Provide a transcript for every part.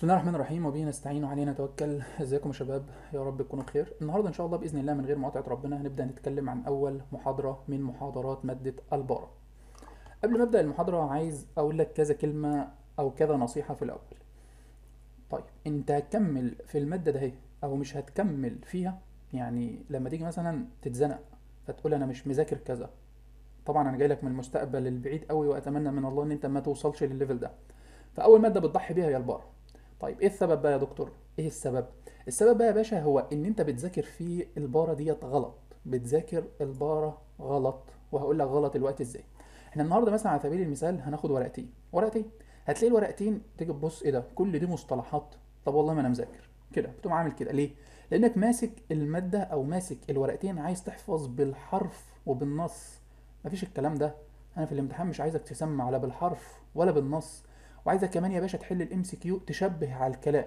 بسم الله الرحمن الرحيم وبه نستعين وعلينا نتوكل ازيكم يا شباب يا رب تكونوا بخير النهارده ان شاء الله باذن الله من غير مقاطعه ربنا هنبدا نتكلم عن اول محاضره من محاضرات ماده البارة قبل ما ابدا المحاضره عايز اقول لك كذا كلمه او كذا نصيحه في الاول طيب انت هتكمل في الماده ده او مش هتكمل فيها يعني لما تيجي مثلا تتزنق فتقول انا مش مذاكر كذا طبعا انا جاي لك من المستقبل البعيد قوي واتمنى من الله ان انت ما توصلش للليفل ده فاول ماده بتضحي بيها هي البار طيب ايه السبب بقى يا دكتور ايه السبب السبب بقى يا باشا هو ان انت بتذاكر في البارة ديت غلط بتذاكر البارة غلط وهقول لك غلط الوقت ازاي احنا النهارده مثلا على سبيل المثال هناخد ورقتين ورقتين هتلاقي الورقتين تيجي تبص ايه ده كل دي مصطلحات طب والله ما انا مذاكر كده بتقوم عامل كده ليه لانك ماسك الماده او ماسك الورقتين عايز تحفظ بالحرف وبالنص مفيش الكلام ده انا في الامتحان مش عايزك تسمع لا بالحرف ولا بالنص وعايزك كمان يا باشا تحل الام سي كيو تشبه على الكلام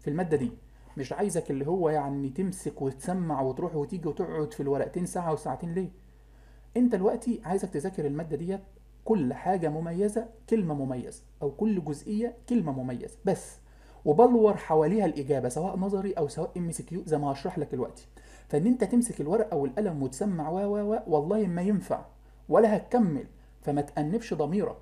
في الماده دي مش عايزك اللي هو يعني تمسك وتسمع وتروح وتيجي وتقعد في الورقتين ساعه وساعتين ليه انت دلوقتي عايزك تذاكر الماده ديت كل حاجه مميزه كلمه مميزه او كل جزئيه كلمه مميزه بس وبلور حواليها الاجابه سواء نظري او سواء ام سي كيو زي ما هشرح لك دلوقتي فان انت تمسك الورقه والقلم وتسمع و و والله ما ينفع ولا هتكمل فما تأنبش ضميرك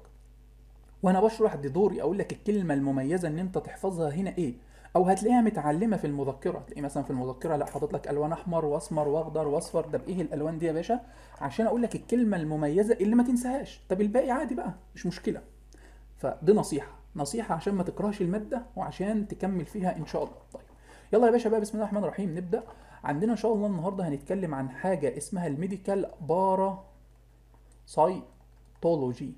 وانا بشرح دي دوري اقول لك الكلمه المميزه ان انت تحفظها هنا ايه او هتلاقيها متعلمه في المذكره تلاقي مثلا في المذكره لا حاطط لك الوان احمر واسمر واخضر واصفر طب ايه الالوان دي يا باشا عشان اقول لك الكلمه المميزه اللي ما تنساهاش طب الباقي عادي بقى مش مشكله فدي نصيحه نصيحه عشان ما تكرهش الماده وعشان تكمل فيها ان شاء الله طيب يلا يا باشا بقى بسم الله الرحمن الرحيم نبدا عندنا ان شاء الله النهارده هنتكلم عن حاجه اسمها الميديكال بارا سايتولوجي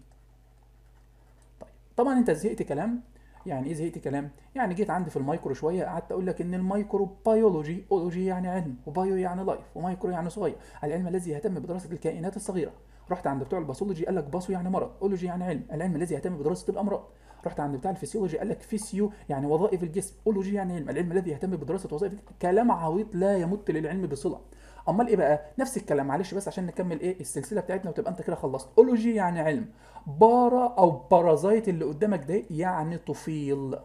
طبعا انت زهقت كلام يعني ايه زهقت كلام يعني جيت عندي في المايكرو شويه قعدت اقول لك ان المايكرو بايولوجي اولوجي يعني علم وبايو يعني لايف ومايكرو يعني صغير العلم الذي يهتم بدراسه الكائنات الصغيره رحت عند بتوع الباثولوجي قال لك باثو يعني مرض اولوجي يعني علم العلم الذي يهتم بدراسه الامراض رحت عند بتاع الفسيولوجي قال لك فيسيو يعني وظائف الجسم اولوجي يعني علم العلم الذي يهتم بدراسه وظائف الجسم. كلام عويط لا يمت للعلم بصله امال ايه بقى نفس الكلام معلش بس عشان نكمل ايه السلسله بتاعتنا وتبقى انت كده خلصت اولوجي يعني علم بارا او بارازايت اللي قدامك ده يعني طفيل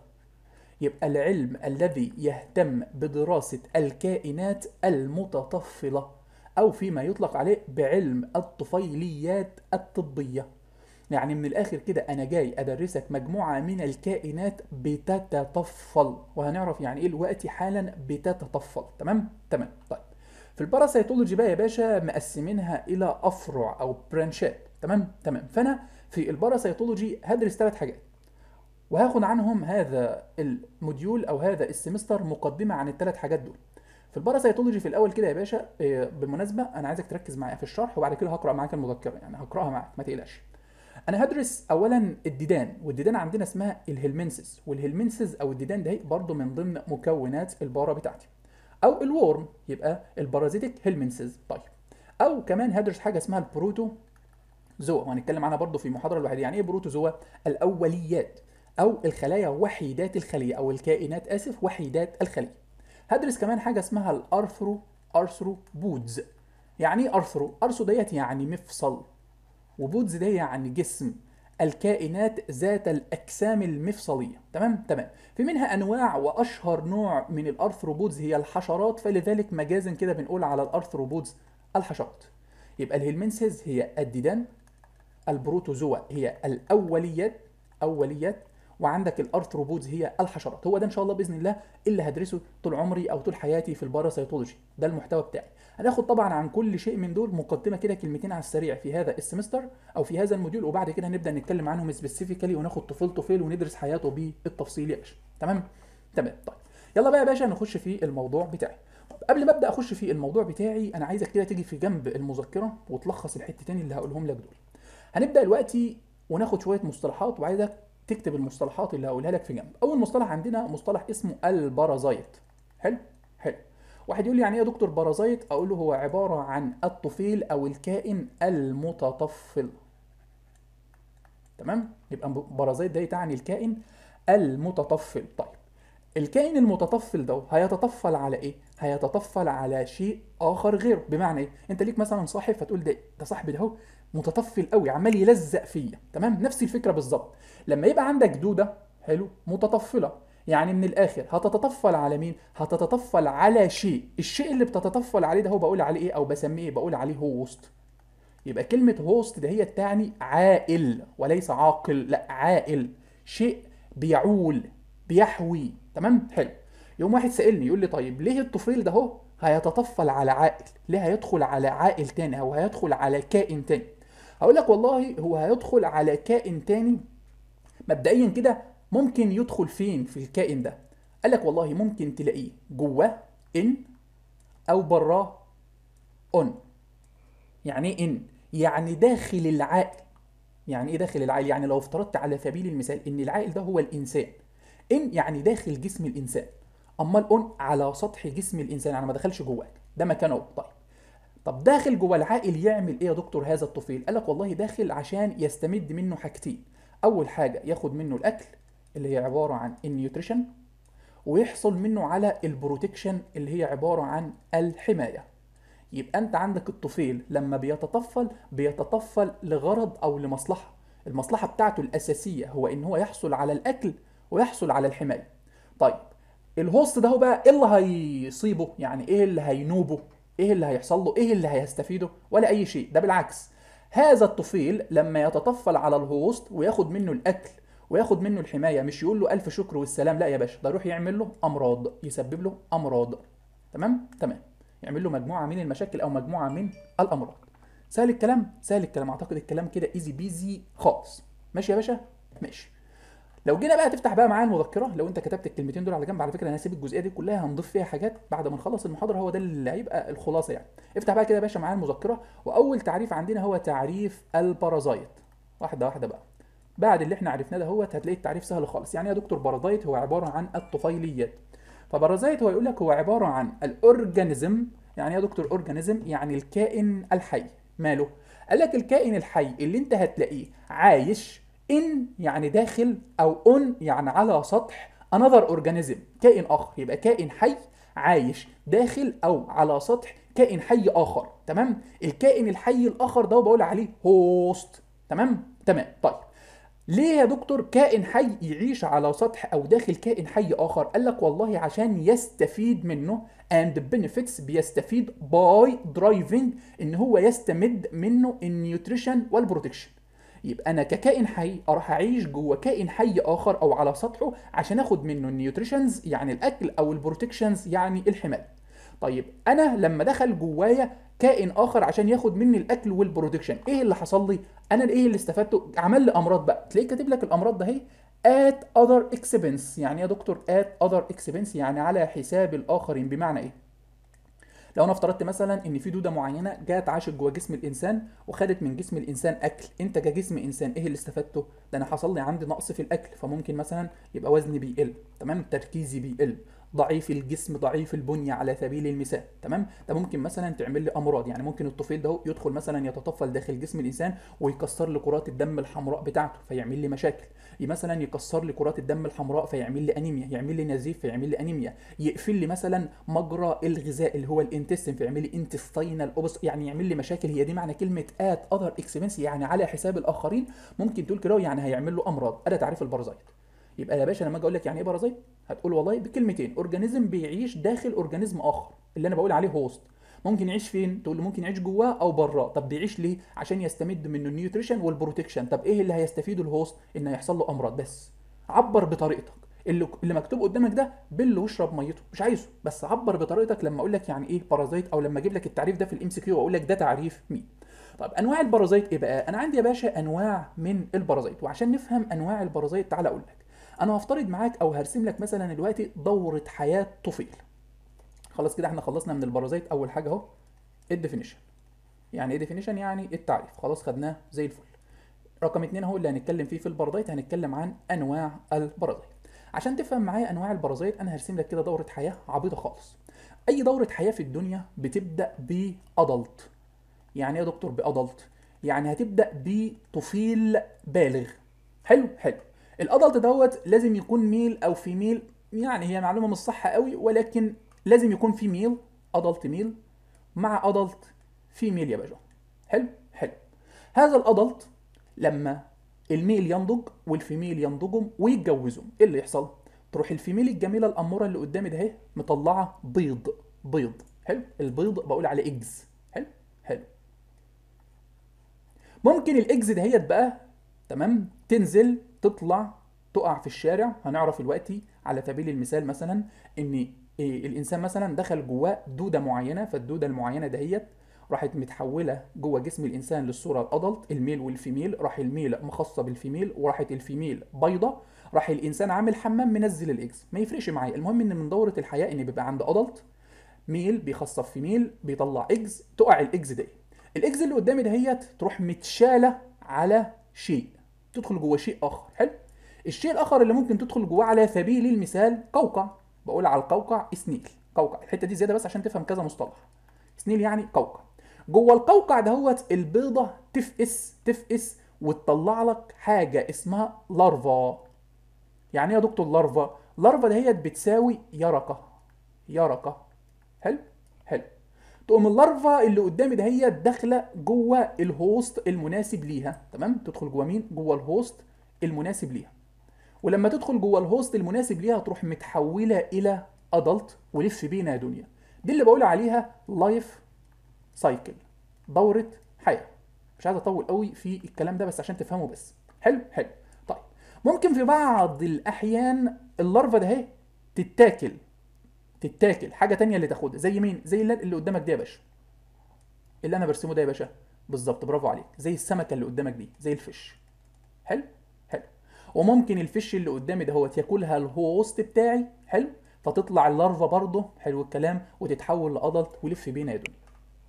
يبقى العلم الذي يهتم بدراسه الكائنات المتطفله او فيما يطلق عليه بعلم الطفيليات الطبيه يعني من الاخر كده انا جاي ادرسك مجموعه من الكائنات بتتطفل وهنعرف يعني ايه دلوقتي حالا بتتطفل تمام تمام طيب في الباراسيتولوجي بقى يا باشا مقسمينها الى افرع او برانشات تمام تمام فانا في الباراسيتولوجي هدرس ثلاث حاجات وهاخد عنهم هذا الموديول او هذا السمستر مقدمه عن الثلاث حاجات دول في الباراسيتولوجي في الاول كده يا باشا آه، بالمناسبه انا عايزك تركز معايا في الشرح وبعد كده هقرا معاك المذكره يعني هقراها معاك ما تقلقش انا هدرس اولا الديدان والديدان عندنا اسمها الهلمنسس والهلمنسس او الديدان ده برضو من ضمن مكونات الباره بتاعتي او الورم يبقى البارازيتيك هيلمنسز طيب او كمان هدرس حاجه اسمها البروتو زوا وهنتكلم عنها برضو في المحاضره الوحيده يعني ايه بروتوزوا الاوليات او الخلايا وحيدات الخليه او الكائنات اسف وحيدات الخليه هدرس كمان حاجه اسمها الارثرو ارثرو بودز يعني ايه ارثرو ارثرو ديت يعني مفصل وبودز ده يعني جسم الكائنات ذات الأجسام المفصلية تمام تمام في منها أنواع وأشهر نوع من الأرثروبودز هي الحشرات فلذلك مجازا كده بنقول على الأرثروبودز الحشرات يبقى الهيلمنسز هي الديدان البروتوزوا هي الأوليات أوليات وعندك الارثروبودز هي الحشرات هو ده ان شاء الله باذن الله اللي هدرسه طول عمري او طول حياتي في الباراسيتولوجي ده المحتوى بتاعي هناخد طبعا عن كل شيء من دول مقدمه كده كلمتين على السريع في هذا السمستر او في هذا الموديول وبعد كده هنبدا نتكلم عنهم سبيسيفيكالي وناخد طفل طفيل وندرس حياته بالتفصيل يا باشا تمام تمام طيب يلا بقى يا باشا نخش في الموضوع بتاعي قبل ما ابدا اخش في الموضوع بتاعي انا عايزك كده تيجي في جنب المذكره وتلخص الحتتين اللي هقولهم لك دول هنبدا دلوقتي وناخد شويه مصطلحات وعايزك تكتب المصطلحات اللي هقولها لك في جنب اول مصطلح عندنا مصطلح اسمه البارازايت حلو حلو واحد يقول لي يعني ايه يا دكتور بارازايت اقول له هو عباره عن الطفيل او الكائن المتطفل تمام يبقى بارازايت ده تعني الكائن المتطفل طيب الكائن المتطفل ده هيتطفل على ايه هيتطفل على شيء اخر غيره بمعنى ايه انت ليك مثلا صاحب فتقول ده ده صاحبي ده متطفل قوي عمال يلزق فيا تمام نفس الفكره بالظبط لما يبقى عندك دوده حلو متطفله يعني من الاخر هتتطفل على مين هتتطفل على شيء الشيء اللي بتتطفل عليه ده هو بقول عليه ايه او بسميه ايه بقول عليه هوست يبقى كلمه هوست ده هي تعني عائل وليس عاقل لا عائل شيء بيعول بيحوي تمام حلو يوم واحد سالني يقول لي طيب ليه الطفيل ده هو هيتطفل على عائل ليه هيدخل على عائل تاني او هيدخل على كائن تاني هقول لك والله هو هيدخل على كائن تاني مبدئيا كده ممكن يدخل فين في الكائن ده قال لك والله ممكن تلاقيه جواه ان او براه اون يعني ايه ان يعني داخل العقل يعني ايه داخل العقل يعني لو افترضت على سبيل المثال ان العقل ده هو الانسان ان يعني داخل جسم الانسان امال اون على سطح جسم الانسان يعني ما دخلش جواك ده مكانه طيب طب داخل جوه العائل يعمل ايه يا دكتور هذا الطفيل قال لك والله داخل عشان يستمد منه حاجتين اول حاجه ياخد منه الاكل اللي هي عباره عن النيوتريشن ويحصل منه على البروتكشن اللي هي عباره عن الحمايه يبقى انت عندك الطفيل لما بيتطفل بيتطفل لغرض او لمصلحه المصلحه بتاعته الاساسيه هو ان هو يحصل على الاكل ويحصل على الحمايه طيب الهوست ده هو بقى ايه اللي هيصيبه يعني ايه اللي هينوبه ايه اللي هيحصل له ايه اللي هيستفيده ولا اي شيء ده بالعكس هذا الطفيل لما يتطفل على الهوست وياخد منه الاكل وياخد منه الحمايه مش يقول له الف شكر والسلام لا يا باشا ده يروح يعمل له امراض يسبب له امراض تمام تمام يعمل له مجموعه من المشاكل او مجموعه من الامراض سهل الكلام سهل الكلام اعتقد الكلام كده ايزي بيزي خالص ماشي يا باشا ماشي لو جينا بقى تفتح بقى معايا المذكره لو انت كتبت الكلمتين دول على جنب على فكره انا هسيب الجزئيه دي كلها هنضيف فيها حاجات بعد ما نخلص المحاضره هو ده اللي هيبقى الخلاصه يعني افتح بقى كده يا باشا معايا المذكره واول تعريف عندنا هو تعريف البارازايت واحده واحده بقى بعد اللي احنا عرفناه ده هو هتلاقي التعريف سهل خالص يعني يا دكتور بارازايت هو عباره عن الطفيليات فبارازايت هو يقول لك هو عباره عن الاورجانيزم يعني يا دكتور اورجانيزم يعني الكائن الحي ماله قال لك الكائن الحي اللي انت هتلاقيه عايش ان يعني داخل او اون يعني على سطح another organism كائن اخر يبقى كائن حي عايش داخل او على سطح كائن حي اخر تمام الكائن الحي الاخر ده بقول عليه هوست تمام تمام طيب ليه يا دكتور كائن حي يعيش على سطح او داخل كائن حي اخر قال لك والله عشان يستفيد منه اند benefits بيستفيد باي درايفنج ان هو يستمد منه النيوتريشن والبروتكشن يبقى انا ككائن حي اروح اعيش جوه كائن حي اخر او على سطحه عشان اخد منه النيوتريشنز يعني الاكل او البروتكشنز يعني الحمايه طيب انا لما دخل جوايا كائن اخر عشان ياخد مني الاكل والبروتكشن ايه اللي حصل لي انا ايه اللي استفدته عمل لي امراض بقى تلاقيه كاتب لك الامراض ده اهي at other expense يعني إيه يا دكتور at other expense يعني على حساب الاخرين بمعنى ايه لو انا افترضت مثلا ان في دوده معينه جت عاشت جوه جسم الانسان وخدت من جسم الانسان اكل انت كجسم انسان ايه اللي استفدته ده انا حصل لي عندي نقص في الاكل فممكن مثلا يبقى وزني بيقل تمام تركيزي بيقل ضعيف الجسم ضعيف البنيه على سبيل المثال تمام ده ممكن مثلا تعمل لي امراض يعني ممكن الطفيل ده يدخل مثلا يتطفل داخل جسم الانسان ويكسر لي كرات الدم الحمراء بتاعته فيعمل لي مشاكل مثلا يكسر لي كرات الدم الحمراء فيعمل لي انيميا يعمل لي نزيف فيعمل لي انيميا يقفل لي مثلا مجرى الغذاء اللي هو الانتستين فيعمل لي انتستينال اوبس يعني يعمل لي مشاكل هي دي معنى كلمه ات اذر اكسبنس يعني على حساب الاخرين ممكن تقول كده يعني هيعمل له امراض ده تعريف البارازايت يبقى يا باشا لما اجي اقول لك يعني ايه بارازايت هتقول والله بكلمتين اورجانيزم بيعيش داخل اورجانيزم اخر اللي انا بقول عليه هوست ممكن يعيش فين تقول لي ممكن يعيش جواه او براه طب بيعيش ليه عشان يستمد منه النيوتريشن والبروتكشن طب ايه اللي هيستفيده الهوست ان هيحصل له امراض بس عبر بطريقتك اللي اللي مكتوب قدامك ده بل واشرب ميته مش عايزه بس عبر بطريقتك لما اقول لك يعني ايه بارازايت او لما اجيب لك التعريف ده في الام سي كيو واقول لك ده تعريف مين طب انواع البارازايت ايه بقى انا عندي يا باشا انواع من البارازيت وعشان نفهم انواع البارازيت تعالى اقول لك انا هفترض معاك او هرسم لك مثلا دلوقتي دوره حياه طفيل خلاص كده احنا خلصنا من البرازيت اول حاجه اهو الديفينيشن يعني ايه ديفينيشن يعني التعريف خلاص خدناه زي الفل رقم اتنين اهو اللي هنتكلم فيه في البرازيت هنتكلم عن انواع البرازيت عشان تفهم معايا انواع البرازيت انا هرسم لك كده دوره حياه عبيطه خالص اي دوره حياه في الدنيا بتبدا بادلت يعني ايه يا دكتور بادلت يعني هتبدا بطفيل بالغ حلو حلو الادلت دوت لازم يكون ميل او فيميل يعني هي معلومه مش صح قوي ولكن لازم يكون في ميل ادلت ميل مع ادلت ميل يا باشا حلو حلو هذا الادلت لما الميل ينضج والفيميل ينضجهم ويتجوزوا ايه اللي يحصل تروح الفيميل الجميله الاموره اللي قدامي ده اهي مطلعه بيض بيض حلو البيض بقول عليه اكس حلو حلو ممكن الاجز دهيت بقى تمام تنزل تطلع تقع في الشارع هنعرف دلوقتي على سبيل المثال مثلا ان إيه، الانسان مثلا دخل جواه دوده معينه فالدوده المعينه دهيت راحت متحوله جوه جسم الانسان للصوره الادلت الميل والفيميل راح الميل مخصصه بالفيميل وراحت الفيميل بيضه راح الانسان عامل حمام منزل الاكس ما يفرقش معايا المهم ان من دوره الحياه ان بيبقى عند ادلت ميل بيخصب فيميل بيطلع اكس تقع الاكس دي الاكس اللي قدامي دهيت تروح متشاله على شيء تدخل جوه شيء اخر حلو الشيء الاخر اللي ممكن تدخل جواه على سبيل المثال قوقع بقول على القوقع سنيل قوقع الحته دي زياده بس عشان تفهم كذا مصطلح سنيل يعني قوقع جوه القوقع دهوت البيضه تفقس تفقس وتطلع لك حاجه اسمها لارفا يعني ايه يا دكتور لارفا لارفا دهيت بتساوي يرقه يرقه حلو حلو تقوم اللارفا اللي قدامي ده هي داخله جوه الهوست المناسب ليها تمام تدخل جوه مين جوه الهوست المناسب ليها ولما تدخل جوه الهوست المناسب ليها تروح متحوله الى ادلت ولف بينا يا دنيا دي اللي بقول عليها لايف سايكل دوره حياه مش عايز اطول قوي في الكلام ده بس عشان تفهمه بس حلو حلو طيب ممكن في بعض الاحيان اللارفا ده هي إيه؟ تتاكل تتاكل حاجه تانية اللي تاخدها زي مين زي اللي, اللي قدامك دي يا باشا اللي انا برسمه ده يا باشا بالظبط برافو عليك زي السمكه اللي قدامك دي زي الفيش حلو حلو وممكن الفيش اللي قدامي ده هو ياكلها الهوست بتاعي حلو فتطلع اللارفا برضه حلو الكلام وتتحول لادلت ولف بينا يا دنيا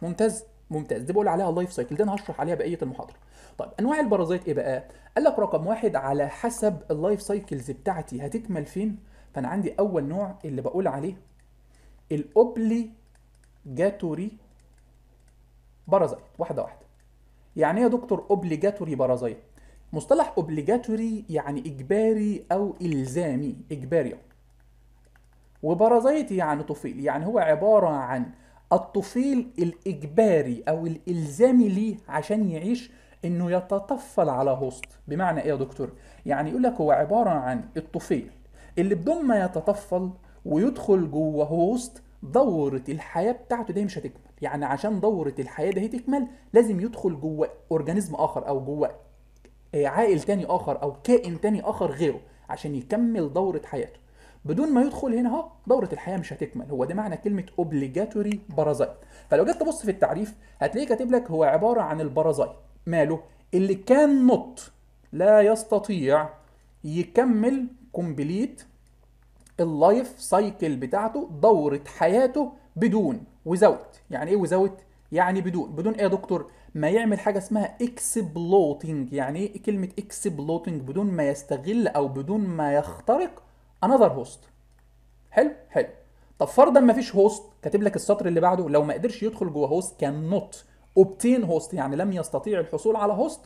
ممتاز ممتاز دي بقول عليها لايف سايكل ده انا هشرح عليها بقيه المحاضره طيب انواع البرازيت ايه بقى قال لك رقم واحد على حسب اللايف سايكلز بتاعتي هتكمل فين فانا عندي اول نوع اللي بقول عليه الاوبليجاتوري بارازايت واحده واحده يعني ايه يا دكتور اوبليجاتوري بارازايت مصطلح اوبليجاتوري يعني اجباري او الزامي اجباري وبارازايت يعني طفيل يعني هو عباره عن الطفيل الاجباري او الالزامي ليه عشان يعيش انه يتطفل على هوست بمعنى ايه يا دكتور يعني يقول لك هو عباره عن الطفيل اللي بدون ما يتطفل ويدخل جوه وسط دورة الحياة بتاعته دي مش هتكمل يعني عشان دورة الحياة دي تكمل لازم يدخل جوه اورجانيزم اخر او جوه آه، عائل تاني اخر او كائن تاني اخر غيره عشان يكمل دورة حياته بدون ما يدخل هنا اهو دورة الحياة مش هتكمل هو ده معنى كلمة اوبليجاتوري بارازايت فلو جيت تبص في التعريف هتلاقيه كاتب لك هو عبارة عن البارازايت ماله اللي كان نط لا يستطيع يكمل كومبليت اللايف سايكل بتاعته دوره حياته بدون وزوت يعني ايه وزوت يعني بدون بدون ايه يا دكتور ما يعمل حاجه اسمها اكسبلوتنج يعني ايه كلمه اكسبلوتنج بدون ما يستغل او بدون ما يخترق انذر هوست حلو حلو طب فرضا ما فيش هوست كاتب لك السطر اللي بعده لو ما قدرش يدخل جوه هوست كان نوت اوبتين هوست يعني لم يستطيع الحصول على هوست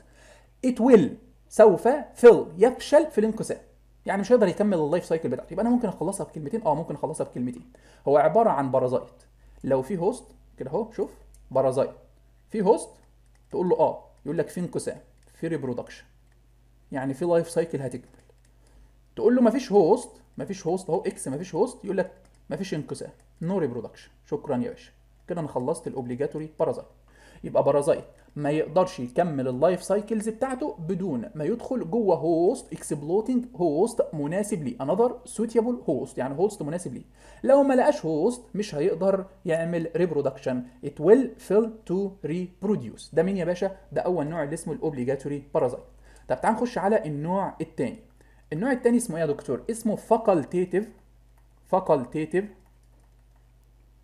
ات ويل سوف فيل يفشل في الانقسام يعني مش هيقدر يكمل اللايف سايكل بتاعته يبقى انا ممكن اخلصها بكلمتين اه ممكن اخلصها بكلمتين هو عباره عن بارازايت لو في هوست كده اهو شوف بارازايت في هوست تقول له اه يقول لك في انقسام في ريبرودكشن يعني في لايف سايكل هتكمل تقول له ما فيش هوست ما فيش هوست اهو اكس ما فيش هوست يقول لك ما فيش انقسام نو ريبرودكشن شكرا يا باشا كده انا خلصت الاوبليجاتوري بارازايت يبقى بارازايت ما يقدرش يكمل اللايف سايكلز بتاعته بدون ما يدخل جوه هوست اكسبلوتنج هوست مناسب ليه انذر سوتيبل هوست يعني هوست مناسب ليه لو ما لقاش هوست مش هيقدر يعمل ريبرودكشن ات ويل فيل تو ريبروديوس ده مين يا باشا ده اول نوع اللي اسمه الاوبليجاتوري بارازايت طب تعال نخش على النوع الثاني النوع الثاني اسمه ايه يا دكتور اسمه فاكالتيتيف فاكالتيتيف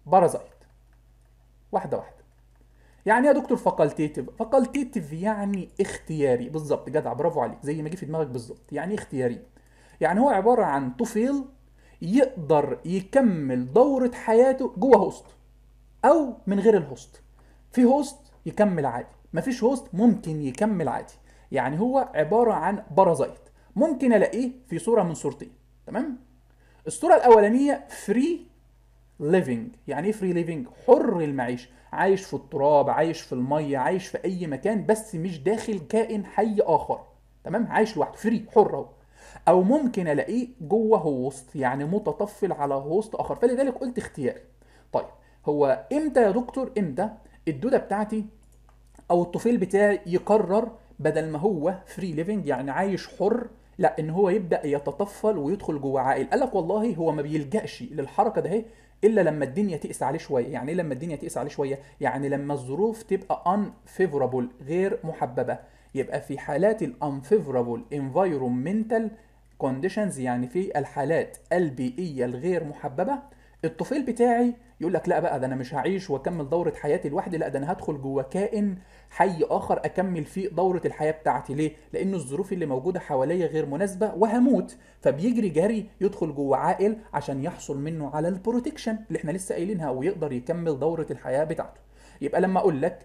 بارازايت واحده واحده يعني ايه يا دكتور فاكولتيتيف فاكولتيتيف يعني اختياري بالظبط جدع برافو عليك زي ما جه في دماغك بالظبط يعني ايه اختياري يعني هو عباره عن طفيل يقدر يكمل دوره حياته جوه هوست او من غير الهوست في هوست يكمل عادي مفيش هوست ممكن يكمل عادي يعني هو عباره عن بارازايت ممكن الاقيه في صوره من صورتين تمام الصوره الاولانيه فري living يعني ايه فري living حر المعيشة عايش في التراب عايش في المية عايش في اي مكان بس مش داخل كائن حي اخر تمام عايش لوحده فري حر اهو او ممكن الاقيه جوه هوست يعني متطفل على هوست اخر فلذلك قلت اختياري طيب هو امتى يا دكتور امتى الدودة بتاعتي او الطفيل بتاعي يقرر بدل ما هو فري ليفنج يعني عايش حر لا ان هو يبدا يتطفل ويدخل جوه عائل قال لك والله هو ما بيلجاش للحركه ده الا لما الدنيا تقسى عليه شويه يعني ايه لما الدنيا تقسى عليه شويه يعني لما الظروف تبقى ان فيفورابل غير محببه يبقى في حالات الانفيفورابل انفايرومنتال كونديشنز يعني في الحالات البيئيه الغير محببه الطفيل بتاعي يقول لك لا بقى ده انا مش هعيش واكمل دوره حياتي لوحدي لا ده انا هدخل جوه كائن حي اخر اكمل فيه دوره الحياه بتاعتي ليه لان الظروف اللي موجوده حواليا غير مناسبه وهموت فبيجري جري يدخل جوه عائل عشان يحصل منه على البروتكشن اللي احنا لسه قايلينها ويقدر يكمل دوره الحياه بتاعته يبقى لما اقول لك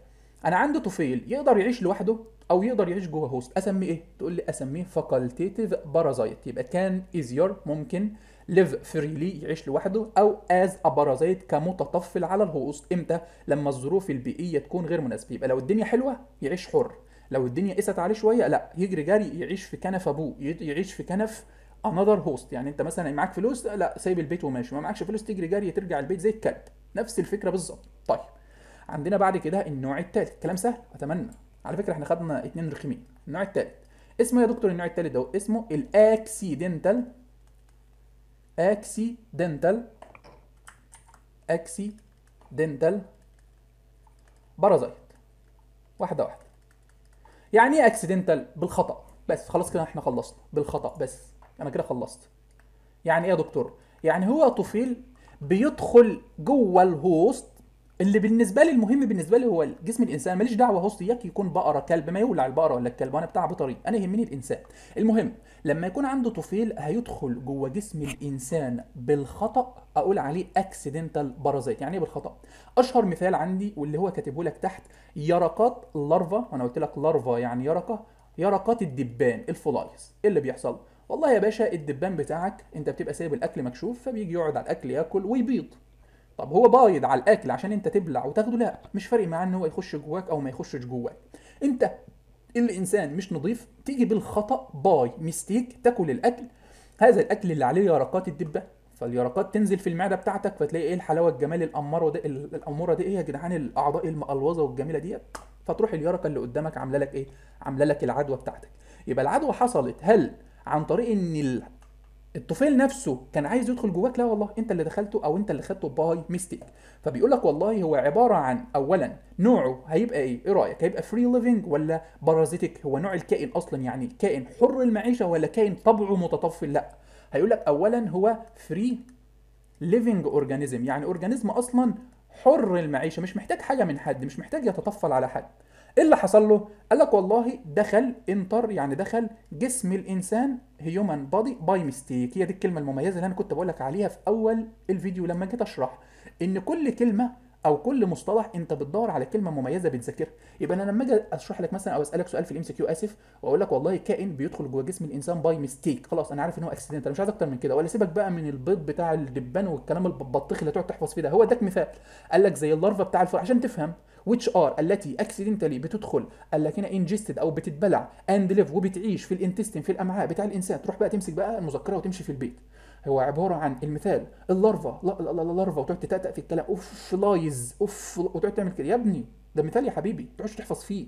انا عندي طفيل يقدر يعيش لوحده او يقدر يعيش جوه هوست اسميه ايه تقول لي اسميه فاكولتيتيف بارازايت يبقى كان ايزيور ممكن ليف فريلي يعيش لوحده او از ابرازيت كمتطفل على الهوس امتى لما الظروف البيئيه تكون غير مناسبه يبقى لو الدنيا حلوه يعيش حر لو الدنيا قست عليه شويه لا يجري جري يعيش في كنف ابوه يعيش في كنف انذر هوست يعني انت مثلا معاك فلوس لا سايب البيت وماشي ما معكش فلوس تجري جري ترجع البيت زي الكلب نفس الفكره بالظبط طيب عندنا بعد كده النوع الثالث كلام سهل اتمنى على فكره احنا خدنا اتنين رخمين النوع الثالث اسمه يا دكتور النوع الثالث ده اسمه الاكسيدنتال accidental accidental بارازايت واحدة واحدة يعني ايه اكسيدنتال بالخطأ بس خلاص كده احنا خلصنا بالخطأ بس انا كده خلصت يعني ايه يا دكتور يعني هو طفيل بيدخل جوه الهوست اللي بالنسبه لي المهم بالنسبه لي هو جسم الانسان ماليش دعوه هو سياق يكون بقره كلب ما يولع البقره ولا الكلب وانا بتاع بطريق انا يهمني الانسان المهم لما يكون عنده طفيل هيدخل جوه جسم الانسان بالخطا اقول عليه اكسيدنتال بارازيت يعني ايه بالخطا اشهر مثال عندي واللي هو كاتبه لك تحت يرقات لارفا وانا قلت لك لارفا يعني يرقه يرقات الدبان الفلايس ايه اللي بيحصل والله يا باشا الدبان بتاعك انت بتبقى سايب الاكل مكشوف فبيجي يقعد على الاكل ياكل ويبيض طب هو بايض على الاكل عشان انت تبلع وتاخده لا مش فارق معاه ان هو يخش جواك او ما يخشش جواك انت الانسان مش نظيف تيجي بالخطا باي ميستيك تاكل الاكل هذا الاكل اللي عليه يرقات الدبه فاليرقات تنزل في المعده بتاعتك فتلاقي ايه الحلاوه الجمال الاماره دي الاموره دي ايه يا جدعان الاعضاء المقلوظه والجميله ديت فتروح اليرقه اللي قدامك عامله لك ايه عامله لك العدوى بتاعتك يبقى العدوى حصلت هل عن طريق ان الطفيل نفسه كان عايز يدخل جواك لا والله انت اللي دخلته او انت اللي خدته باي ميستيك فبيقول لك والله هو عباره عن اولا نوعه هيبقى ايه ايه رايك هيبقى فري ليفنج ولا بارازيتك هو نوع الكائن اصلا يعني كائن حر المعيشه ولا كائن طبعه متطفل لا هيقول لك اولا هو فري ليفنج اورجانيزم يعني اورجانيزم اصلا حر المعيشه مش محتاج حاجه من حد مش محتاج يتطفل على حد ايه اللي حصل له؟ قال لك والله دخل انتر يعني دخل جسم الانسان هيومن بادي باي ميستيك هي دي الكلمه المميزه اللي انا كنت بقول لك عليها في اول الفيديو لما جيت اشرح ان كل كلمه او كل مصطلح انت بتدور على كلمه مميزه بتذاكرها يبقى انا لما اجي اشرح لك مثلا او اسالك سؤال في الام سي كيو اسف واقول لك والله كائن بيدخل جوه جسم الانسان باي ميستيك خلاص انا عارف ان هو اكسيدنت انا مش عايز اكتر من كده ولا سيبك بقى من البيض بتاع الدبان والكلام البطيخ اللي تقعد تحفظ فيه ده هو اداك مثال قال لك زي اللارفا بتاع الفار عشان تفهم which are التي accidentally بتدخل هنا ingested او بتتبلع and live وبتعيش في الانتستين في الامعاء بتاع الانسان تروح بقى تمسك بقى المذكره وتمشي في البيت هو عباره عن المثال اللارفا لا لا لارفا وتقعد تتأتأ في الكلام اوف لايز اوف وتقعد تعمل كده يا ابني ده مثال يا حبيبي ما تقعدش تحفظ فيه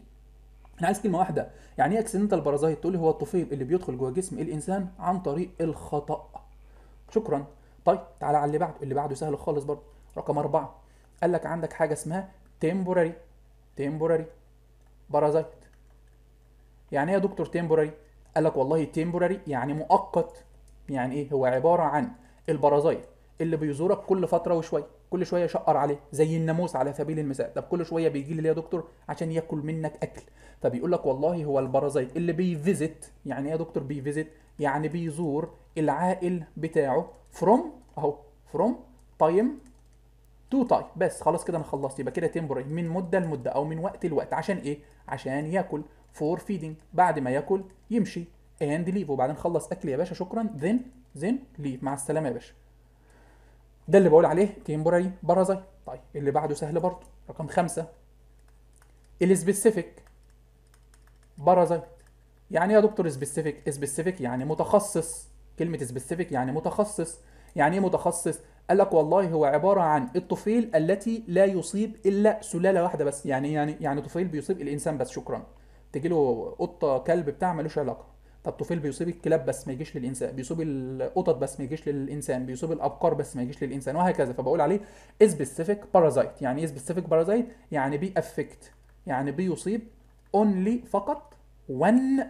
انا عايز كلمه واحده يعني ايه اكسيدنتال بارازايت تقول لي هو الطفيل اللي بيدخل جوه جسم الانسان عن طريق الخطا شكرا طيب تعالى على اللي بعده اللي بعده سهل خالص برضه رقم أربعة قال لك عندك حاجة اسمها temporary temporary بارازايت يعني ايه يا دكتور temporary قال لك والله temporary يعني مؤقت يعني ايه هو عباره عن البارازايت اللي بيزورك كل فتره وشويه كل شويه يشقر عليه زي الناموس على سبيل المثال طب كل شويه بيجي لي يا دكتور عشان ياكل منك اكل فبيقول لك والله هو البارازايت اللي بيفيزت يعني ايه يا دكتور بيفيزت يعني بيزور العائل بتاعه فروم اهو فروم تايم تو تايم طيب، بس خلاص كده انا خلصت يبقى كده تمبوري من مده لمده او من وقت لوقت عشان ايه عشان ياكل فور فيدنج بعد ما ياكل يمشي اند ليف وبعدين خلص اكل يا باشا شكرا ذن ذن ليف مع السلامه يا باشا ده اللي بقول عليه تمبوري بارازيت طيب اللي بعده سهل برضه رقم خمسة السبيسيفيك بارازيت يعني ايه يا دكتور سبيسيفيك سبيسيفيك يعني متخصص كلمه سبيسيفيك يعني متخصص يعني ايه متخصص قال لك والله هو عبارة عن الطفيل التي لا يصيب إلا سلالة واحدة بس يعني يعني يعني طفيل بيصيب الإنسان بس شكرا تجي له قطة كلب بتاع ملوش علاقة طب طفيل بيصيب الكلاب بس ما يجيش للإنسان بيصيب القطط بس ما يجيش للإنسان بيصيب الأبقار بس ما يجيش للإنسان وهكذا فبقول عليه سبيسيفيك بارازايت يعني إيه سبيسيفيك بارازايت يعني بي أفكت يعني بيصيب اونلي فقط one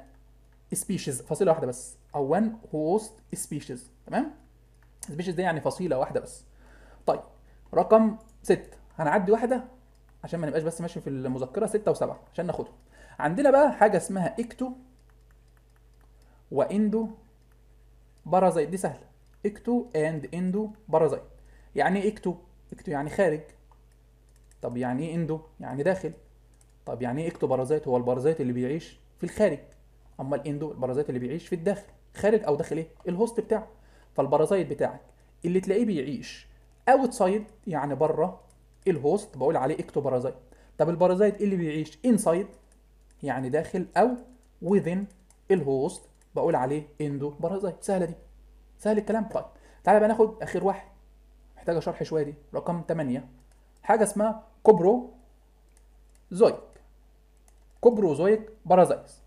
species فصيلة واحدة بس أو one host species تمام سبيشيز دي يعني فصيله واحده بس طيب رقم 6 هنعدي واحده عشان ما نبقاش بس ماشي في المذكره 6 و7 عشان ناخدهم عندنا بقى حاجه اسمها اكتو واندو بارازايت دي سهله اكتو اند اندو بارازايت يعني ايه اكتو اكتو يعني خارج طب يعني ايه اندو يعني داخل طب يعني ايه اكتو بارازايت هو البارازايت اللي بيعيش في الخارج امال اندو البارازايت اللي بيعيش في الداخل خارج او داخل ايه الهوست بتاعه فالبارازايت بتاعك اللي تلاقيه بيعيش اوتسايد يعني بره الهوست بقول عليه اكتوبارازايت طب البارازايت اللي بيعيش انسايد يعني داخل او within الهوست بقول عليه اندو بارازايت سهله دي سهل الكلام طيب تعالى بقى ناخد اخر واحد محتاجه شرح شويه دي رقم 8 حاجه اسمها كوبرو زويك كوبرو زويك بارازايتس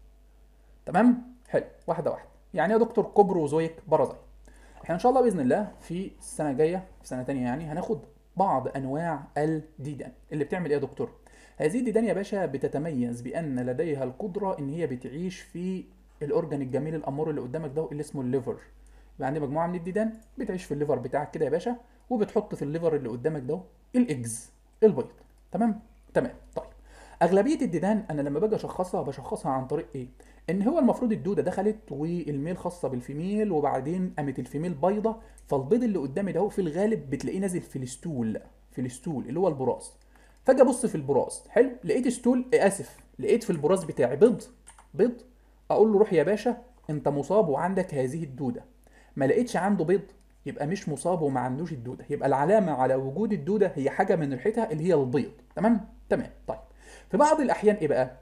تمام حلو واحده واحده يعني ايه يا دكتور زويك بارازايت احنا ان شاء الله باذن الله في السنه الجايه في سنه ثانيه يعني هناخد بعض انواع الديدان اللي بتعمل ايه يا دكتور هذه الديدان يا باشا بتتميز بان لديها القدره ان هي بتعيش في الاورجن الجميل الامور اللي قدامك ده اللي اسمه الليفر يبقى عندي مجموعه من الديدان بتعيش في الليفر بتاعك كده يا باشا وبتحط في الليفر اللي قدامك ده الاجز البيض تمام تمام طيب اغلبيه الديدان انا لما باجي اشخصها بشخصها عن طريق ايه ان هو المفروض الدوده دخلت والميل خاصه بالفيميل وبعدين قامت الفيميل بيضه فالبيض اللي قدامي ده هو في الغالب بتلاقيه نازل في الستول في الستول اللي هو البراز فاجي ابص في البراز حلو لقيت ستول اسف لقيت في البراز بتاعي بيض بيض اقول له روح يا باشا انت مصاب وعندك هذه الدوده ما لقيتش عنده بيض يبقى مش مصاب وما عندوش الدوده يبقى العلامه على وجود الدوده هي حاجه من ريحتها اللي هي البيض تمام تمام طيب في بعض الاحيان ايه بقى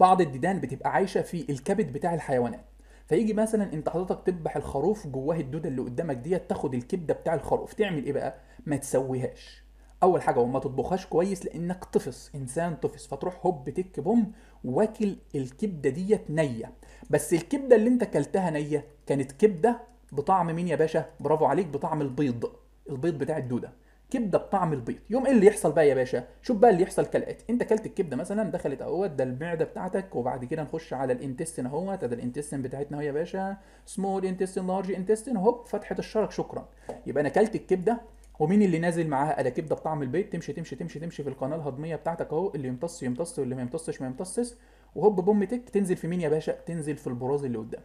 بعض الديدان بتبقى عايشه في الكبد بتاع الحيوانات فيجي مثلا انت حضرتك تذبح الخروف جواه الدودة اللي قدامك ديت تاخد الكبده بتاع الخروف تعمل ايه بقى ما تسويهاش اول حاجه وما تطبخهاش كويس لانك طفس انسان طفس فتروح هوب تك بوم واكل الكبده ديت نيه بس الكبده اللي انت كلتها نيه كانت كبده بطعم مين يا باشا برافو عليك بطعم البيض البيض بتاع الدوده كبده بطعم البيض يوم ايه اللي يحصل بقى يا باشا شوف بقى اللي يحصل كالاتي انت كلت الكبده مثلا دخلت اهوت ده المعده بتاعتك وبعد كده نخش على الانتستين اهوت ده الانتستين بتاعتنا اهو يا باشا سمول انتستين لارج انتستين هوب فتحه الشرج شكرا يبقى انا كلت الكبده ومين اللي نازل معاها انا كبده بطعم البيض تمشي تمشي تمشي تمشي في القناه الهضميه بتاعتك اهو اللي يمتص يمتص واللي ما يمتصش ما يمتصش وهوب بوم تك تنزل في مين يا باشا تنزل في البراز اللي قدامك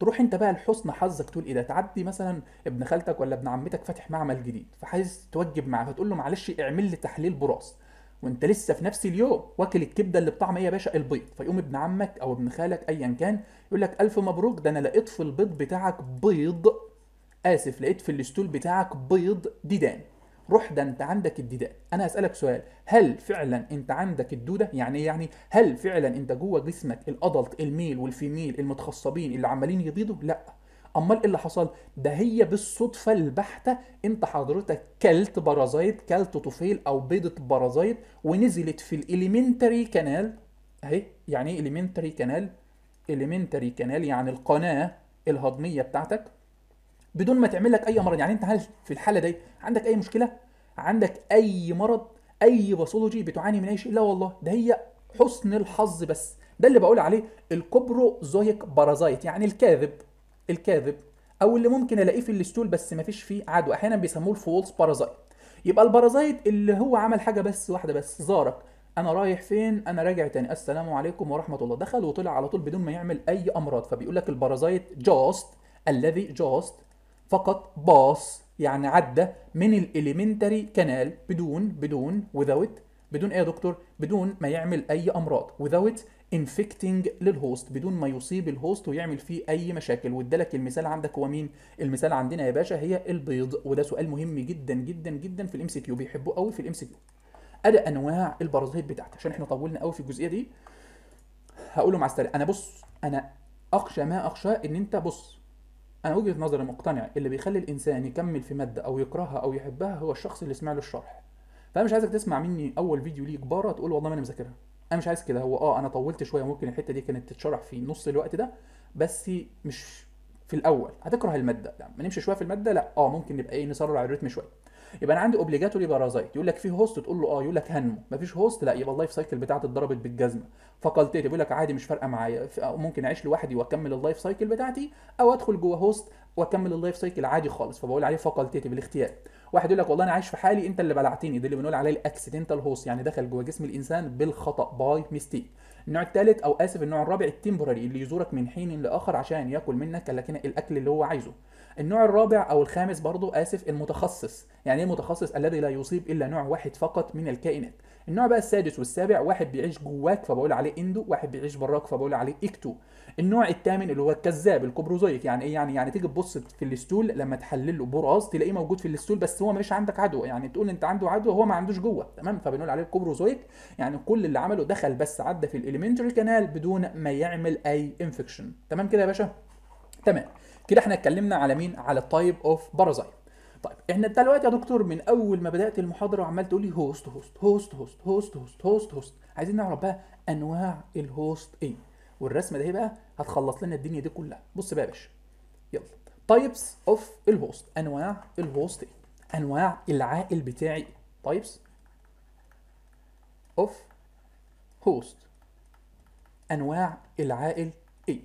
تروح انت بقى لحسن حظك تقول ايه ده تعدي مثلا ابن خالتك ولا ابن عمتك فاتح معمل جديد فعايز توجب معاه فتقول له معلش اعمل لي تحليل براس وانت لسه في نفس اليوم واكل الكبده اللي بطعم ايه يا باشا البيض فيقوم ابن عمك او ابن خالك ايا كان يقول لك الف مبروك ده انا لقيت في البيض بتاعك بيض اسف لقيت في الاستول بتاعك بيض ديدان روح ده انت عندك الديدان انا هسالك سؤال هل فعلا انت عندك الدوده يعني إيه يعني هل فعلا انت جوه جسمك الادلت الميل والفيميل المتخصبين اللي عمالين يبيضوا لا امال ايه اللي حصل ده هي بالصدفه البحته انت حضرتك كلت بارازايت كلت طفيل او بيضه بارازايت ونزلت في الاليمنتري كانال اهي يعني ايه اليمنتري كانال اليمنتري كانال يعني القناه الهضميه بتاعتك بدون ما تعمل لك اي مرض يعني انت هل في الحاله دي عندك اي مشكله عندك اي مرض اي باثولوجي بتعاني من اي شيء لا والله ده هي حسن الحظ بس ده اللي بقول عليه الكوبروزويك بارازايت يعني الكاذب الكاذب او اللي ممكن الاقيه في الاستول بس ما فيش فيه عدوى احيانا بيسموه الفولس بارازايت يبقى البارازايت اللي هو عمل حاجه بس واحده بس زارك انا رايح فين انا راجع تاني السلام عليكم ورحمه الله دخل وطلع على طول بدون ما يعمل اي امراض فبيقول لك البارازايت جاست الذي جاست فقط باص يعني عدى من الاليمنتري كانال بدون بدون without بدون ايه يا دكتور بدون ما يعمل اي امراض without infecting للهوست بدون ما يصيب الهوست ويعمل فيه اي مشاكل وادالك المثال عندك هو مين المثال عندنا يا باشا هي البيض وده سؤال مهم جدا جدا جدا في الام سي كيو بيحبوه قوي في الام سي كيو ادي انواع البرازيت بتاعتي عشان احنا طولنا قوي في الجزئيه دي هقوله مع السريع انا بص انا اخشى ما اخشى ان انت بص انا وجهه نظري مقتنع اللي بيخلي الانسان يكمل في ماده او يكرهها او يحبها هو الشخص اللي سمع له الشرح فانا مش عايزك تسمع مني اول فيديو ليه كباره تقول والله ما انا مذاكرها انا مش عايز كده هو اه انا طولت شويه ممكن الحته دي كانت تتشرح في نص الوقت ده بس مش في الاول هتكره الماده لا ما نمشي شويه في الماده لا اه ممكن نبقى ايه نسرع الريتم شويه يبقى انا عندي اوبليجاتوري بارازايت يقول لك في هوست تقول له اه يقول لك هنمو مفيش هوست لا يبقى اللايف سايكل بتاعتي اتضربت بالجزمه فقلتيت يقول لك عادي مش فارقه معايا آه، ممكن اعيش لوحدي واكمل اللايف سايكل بتاعتي او ادخل جوه هوست واكمل اللايف سايكل عادي خالص فبقول عليه فقلتيتي الاختيار واحد يقول لك والله انا عايش في حالي انت اللي بلعتني ده اللي بنقول عليه الاكسيدنتال هوست يعني دخل جوه جسم الانسان بالخطا باي ميستيك النوع الثالث او اسف النوع الرابع التمبرري اللي يزورك من حين لاخر عشان ياكل منك لكن الاكل اللي هو عايزه النوع الرابع او الخامس برضو اسف المتخصص يعني ايه المتخصص الذي لا يصيب الا نوع واحد فقط من الكائنات النوع بقى السادس والسابع واحد بيعيش جواك فبقول عليه اندو واحد بيعيش براك فبقول عليه اكتو النوع الثامن اللي هو الكذاب الكبروزويك يعني ايه يعني يعني تيجي تبص في الاستول لما تحلل له براز تلاقيه موجود في الاستول بس هو مش عندك عدو يعني تقول انت عنده عدو هو ما عندوش جوه تمام فبنقول عليه الكبروزويك يعني كل اللي عمله دخل بس عدى في الاليمنتري كانال بدون ما يعمل اي انفكشن تمام كده يا باشا تمام كده احنا اتكلمنا على مين على التايب اوف بارازايت طيب احنا دلوقتي يا دكتور من اول ما بدات المحاضره وعمال تقول لي هوست هوست هوست هوست هوست هوست هوست هوست عايزين نعرف بقى انواع الهوست ايه والرسمه دي بقى هتخلص لنا الدنيا دي كلها بص بقى يا باشا يلا تايبس اوف الهوست انواع الهوست ايه انواع العائل بتاعي تايبس اوف هوست انواع العائل ايه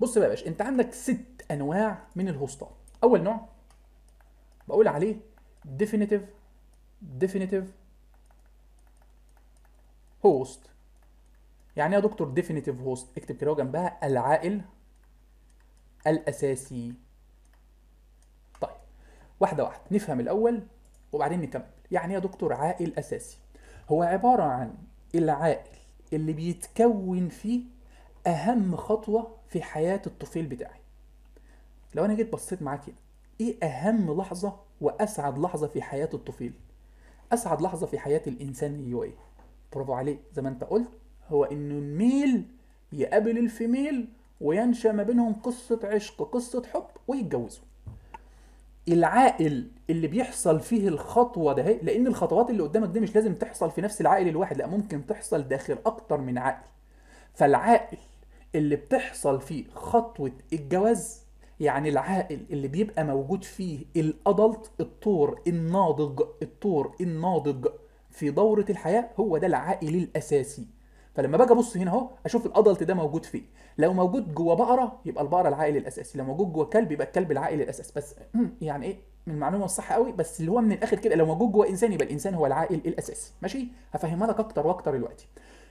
بص بقى يا باشا انت عندك ست انواع من الهوستات اول نوع بقول عليه definitive definitive host يعني إيه يا دكتور definitive host اكتب كده جنبها العائل الاساسي طيب واحده واحده نفهم الاول وبعدين نكمل يعني إيه يا دكتور عائل اساسي هو عباره عن العائل اللي بيتكون فيه اهم خطوه في حياه الطفل بتاعي لو انا جيت بصيت معاكي ايه اهم لحظه واسعد لحظه في حياه الطفيل اسعد لحظه في حياه الانسان هي ايه برافو عليه زي ما انت قلت هو انه الميل يقابل الفيميل وينشا ما بينهم قصه عشق قصه حب ويتجوزوا العائل اللي بيحصل فيه الخطوه ده لان الخطوات اللي قدامك دي مش لازم تحصل في نفس العائل الواحد لا ممكن تحصل داخل اكتر من عائل فالعائل اللي بتحصل فيه خطوه الجواز يعني العائل اللي بيبقى موجود فيه الادلت الطور الناضج الطور الناضج في دورة الحياة هو ده العائل الأساسي فلما باجي ابص هنا اهو اشوف الادلت ده موجود فيه لو موجود جوه بقره يبقى البقره العائل الاساسي لو موجود جوه كلب يبقى الكلب العائل الاساسي بس يعني ايه من المعلومه الصح قوي بس اللي هو من الاخر كده لو موجود جوه انسان يبقى الانسان هو العائل الاساسي ماشي هفهمها لك اكتر واكتر دلوقتي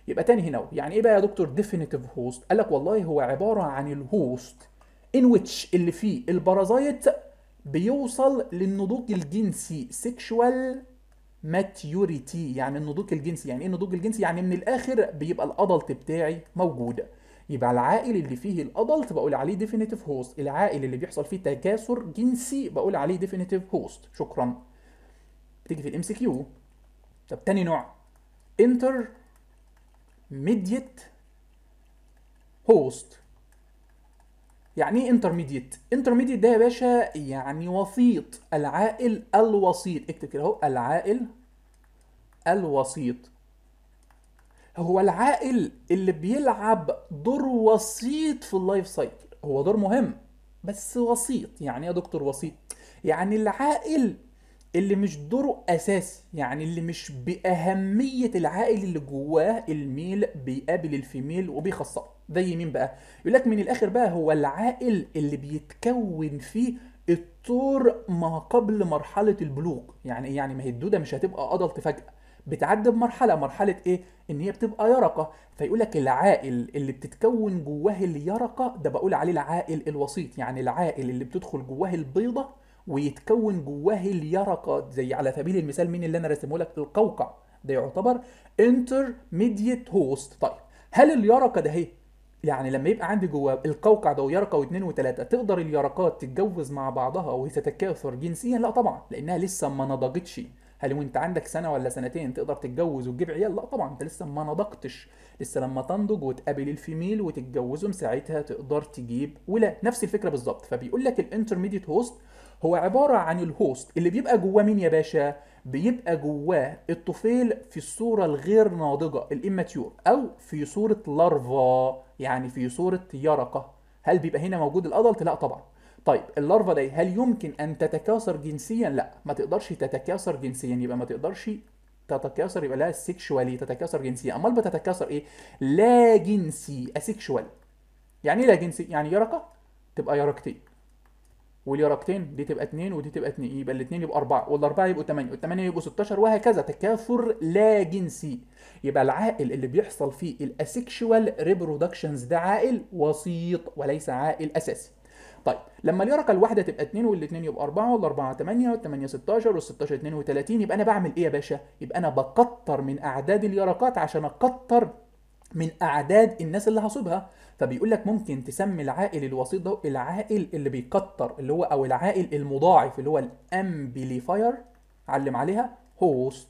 يبقى تاني هنا يعني ايه بقى يا دكتور ديفينيتيف هوست قال لك والله هو عباره عن الهوست in which اللي فيه البارازايت بيوصل للنضوج الجنسي sexual maturity يعني النضوج الجنسي يعني ايه النضوج الجنسي يعني من الاخر بيبقى الادلت بتاعي موجود يبقى العائل اللي فيه الادلت بقول عليه ديفينيتيف هوست العائل اللي بيحصل فيه تكاثر جنسي بقول عليه ديفينيتيف هوست شكرا تيجي في الام سي كيو طب تاني نوع انتر ميديت هوست يعني ايه انترميديت انترميديت ده يا باشا يعني وسيط العائل الوسيط اكتب كده اهو العائل الوسيط هو العائل اللي بيلعب دور وسيط في اللايف سايكل هو دور مهم بس وسيط يعني ايه يا دكتور وسيط يعني العائل اللي مش دوره اساسي يعني اللي مش باهميه العائل اللي جواه الميل بيقابل الفيميل وبيخصه زي مين بقى يقول لك من الاخر بقى هو العائل اللي بيتكون فيه الطور ما قبل مرحله البلوغ يعني إيه؟ يعني ما هي الدوده مش هتبقى ادلت فجاه بتعدي بمرحله مرحله ايه ان هي بتبقى يرقه فيقول لك العائل اللي بتتكون جواه اليرقه ده بقول عليه العائل الوسيط يعني العائل اللي بتدخل جواه البيضه ويتكون جواه اليرقه زي على سبيل المثال مين اللي انا رسمه لك القوقع ده يعتبر انترميديت هوست طيب هل اليرقه ده هي إيه؟ يعني لما يبقى عندي جواه القوقع ده ويرقه واثنين وثلاثه تقدر اليرقات تتجوز مع بعضها وتتكاثر جنسيا؟ لا طبعا لانها لسه ما نضجتش هل وانت عندك سنه ولا سنتين تقدر تتجوز وتجيب عيال؟ لا طبعا انت لسه ما نضجتش لسه لما تنضج وتقابل الفيميل وتتجوزهم ساعتها تقدر تجيب ولاد نفس الفكره بالظبط فبيقول لك الانترميديت هوست هو عباره عن الهوست اللي بيبقى جواه مين يا باشا بيبقى جواه الطفيل في الصوره الغير ناضجه الاماتيور او في صوره لارفا يعني في صوره يرقه هل بيبقى هنا موجود الادلت لا طبعا طيب اللارفا دي هل يمكن ان تتكاثر جنسيا لا ما تقدرش تتكاثر جنسيا يبقى ما تقدرش تتكاثر يبقى لها سيكشوالي تتكاثر جنسيا امال بتتكاثر ايه لا جنسي اسيكشوال يعني ايه لا جنسي يعني يرقه تبقى يرقتين واليرقتين دي تبقى 2 ودي تبقى 2 يبقى الاثنين يبقى 4 والاربعه يبقوا 8 وال8 يبقوا 16 وهكذا تكاثر لا جنسي يبقى العائل اللي بيحصل فيه الاسكشوال ريبرودكشنز ده عائل وسيط وليس عائل اساسي طيب لما اليرقه الواحده تبقى 2 والاثنين يبقى 4 وال4 8 وال8 16 وال16 32 يبقى انا بعمل ايه يا باشا؟ يبقى انا بكتر من اعداد اليرقات عشان اكتر من اعداد الناس اللي هصيبها فبيقول لك ممكن تسمي العائل الوسيط ده العائل اللي بيكتر اللي هو او العائل المضاعف اللي هو الامبليفاير علم عليها هوست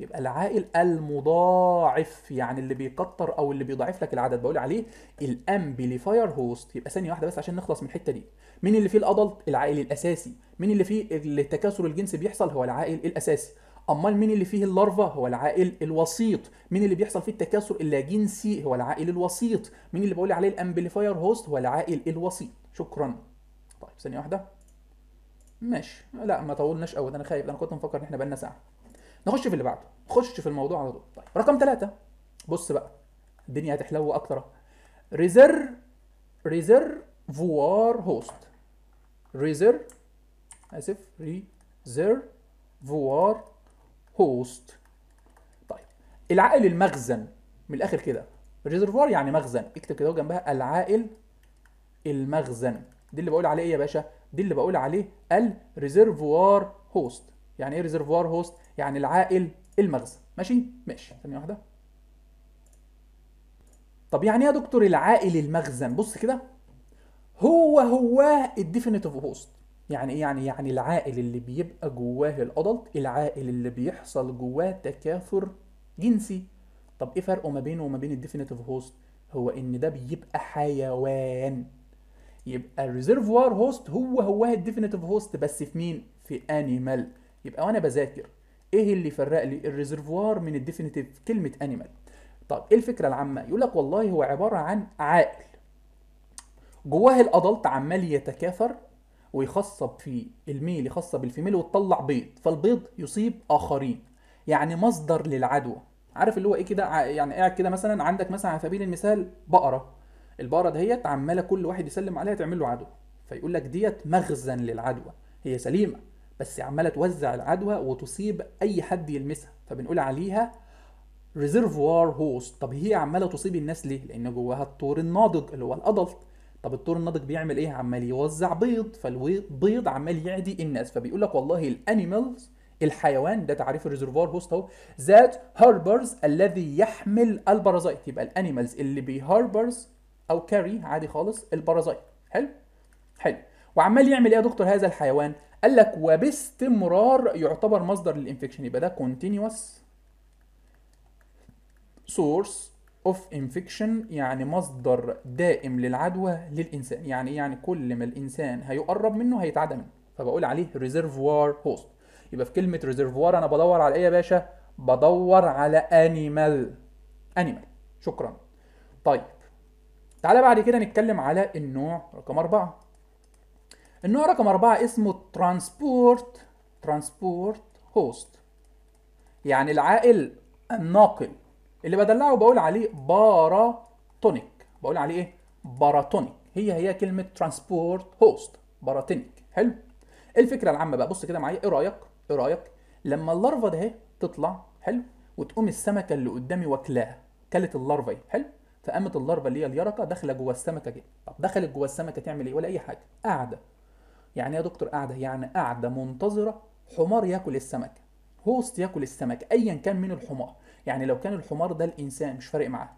يبقى العائل المضاعف يعني اللي بيكتر او اللي بيضاعف لك العدد بقول عليه الامبليفاير هوست يبقى ثانيه واحده بس عشان نخلص من الحته دي مين اللي فيه الادلت العائل الاساسي مين اللي فيه التكاثر الجنسي بيحصل هو العائل الاساسي امال مين اللي فيه اللارفا هو العائل الوسيط مين اللي بيحصل فيه التكاثر اللاجنسي هو العائل الوسيط مين اللي بقول عليه الامبليفاير هوست هو العائل الوسيط شكرا طيب ثانيه واحده ماشي لا ما طولناش قوي انا خايف انا كنت مفكر ان احنا بقالنا ساعه نخش في اللي بعده نخش في الموضوع على طول طيب رقم ثلاثة بص بقى الدنيا هتحلو اكتر ريزر ريزر فوار هوست ريزر اسف ريزر فوار هوست طيب العائل المخزن من الاخر كده ريزرفوار يعني مخزن اكتب كده جنبها العائل المخزن دي اللي بقول عليه ايه يا باشا دي اللي بقول عليه الريزرفوار هوست يعني ايه ريزرفوار هوست يعني العائل المخزن ماشي ماشي ثانيه واحده طب يعني ايه يا دكتور العائل المخزن بص كده هو هو الديفينيتيف هوست يعني ايه يعني يعني العائل اللي بيبقى جواه الادلت العائل اللي بيحصل جواه تكاثر جنسي طب ايه فرقه ما بينه وما بين الديفينيتيف هوست هو ان ده بيبقى حيوان يبقى الريزرفوار هوست هو هواه الديفينيتيف هوست بس في مين في انيمال يبقى وانا بذاكر ايه اللي فرق لي الريزرفوار من الديفينيتيف كلمه انيمال طب ايه الفكره العامه يقول لك والله هو عباره عن عائل جواه الادلت عمال يتكاثر ويخصب في الميل يخصب الفيميل وتطلع بيض فالبيض يصيب اخرين يعني مصدر للعدوى عارف اللي هو ايه كده يعني قاعد كده مثلا عندك مثلا على سبيل المثال بقره البقره دهيت عماله كل واحد يسلم عليها تعمل له عدوى فيقول لك ديت مخزن للعدوى هي سليمه بس عماله توزع العدوى وتصيب اي حد يلمسها فبنقول عليها ريزرفوار هوست طب هي عماله تصيب الناس ليه لان جواها الطور الناضج اللي هو الادلت طب الطور الناضج بيعمل ايه عمال يوزع بيض فالبيض عمال يعدي الناس فبيقول لك والله الانيمالز الحيوان ده تعريف الريزرفوار هوست اهو ذات هاربرز الذي يحمل البرازيت يبقى الانيمالز اللي بيهاربرز او كاري عادي خالص البرازيت حلو حلو وعمال يعمل ايه يا دكتور هذا الحيوان قال لك وباستمرار يعتبر مصدر للانفكشن يبقى ده كونتينوس سورس اوف انفكشن يعني مصدر دائم للعدوى للانسان يعني إيه؟ يعني كل ما الانسان هيقرب منه هيتعدى منه فبقول عليه ريزرفوار هوست يبقى في كلمه ريزرفوار انا بدور على ايه يا باشا بدور على انيمال انيمال شكرا طيب تعالى بعد كده نتكلم على النوع رقم أربعة النوع رقم أربعة اسمه ترانسبورت ترانسبورت هوست يعني العائل الناقل اللي بدلعه بقول عليه باراتونيك بقول عليه ايه باراتونيك هي هي كلمه ترانسبورت هوست باراتونيك حلو الفكره العامه بقى بص كده معايا ايه رايك ايه رايك لما اللارفا ده تطلع حلو وتقوم السمكه اللي قدامي واكلاها كلت اللارفا ايه حلو فقامت اللارفا اللي هي اليرقه داخله جوه السمكه كده طب دخلت جوه السمكه تعمل ايه ولا اي حاجه قاعده يعني يا دكتور قاعده يعني قاعده منتظره حمار ياكل السمكه هوست ياكل السمكه ايا كان من الحمار يعني لو كان الحمار ده الانسان مش فارق معاه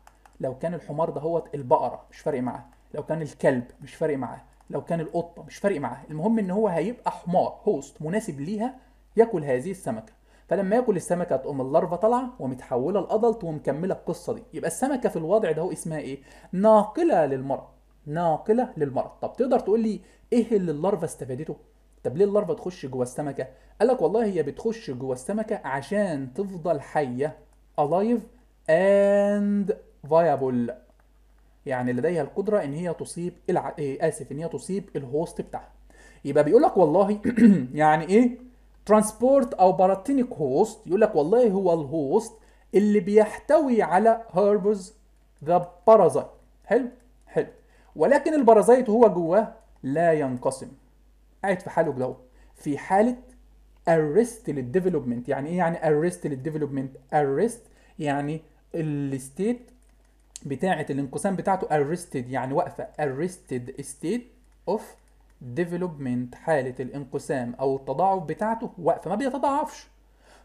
لو كان الحمار ده هو البقره مش فارق معاه لو كان الكلب مش فارق معاه لو كان القطه مش فارق معاه المهم ان هو هيبقى حمار هوست مناسب ليها ياكل هذه السمكه فلما ياكل السمكه تقوم اللارفا طالعه ومتحوله لادلت ومكمله القصه دي يبقى السمكه في الوضع ده هو اسمها ايه ناقله للمرض ناقله للمرض طب تقدر تقول لي ايه اللي اللارفا استفادته طب ليه اللارفا تخش جوه السمكه قال لك والله هي بتخش جوه السمكه عشان تفضل حيه alive and viable يعني لديها القدرة ان هي تصيب الع... إيه، اسف ان هي تصيب الهوست بتاعها يبقى بيقول لك والله يعني ايه ترانسبورت او باراتينيك هوست يقول لك والله هو الهوست اللي بيحتوي على هربز ذا بارازايت حلو حلو ولكن البارازايت هو جواه لا ينقسم قاعد في حاله جوه في حاله ارست للديفلوبمنت يعني ايه يعني ارست للديفلوبمنت ارست يعني الستيت بتاعه الانقسام بتاعته arrested يعني واقفه arrested state of development حاله الانقسام او التضاعف بتاعته واقفه ما بيتضاعفش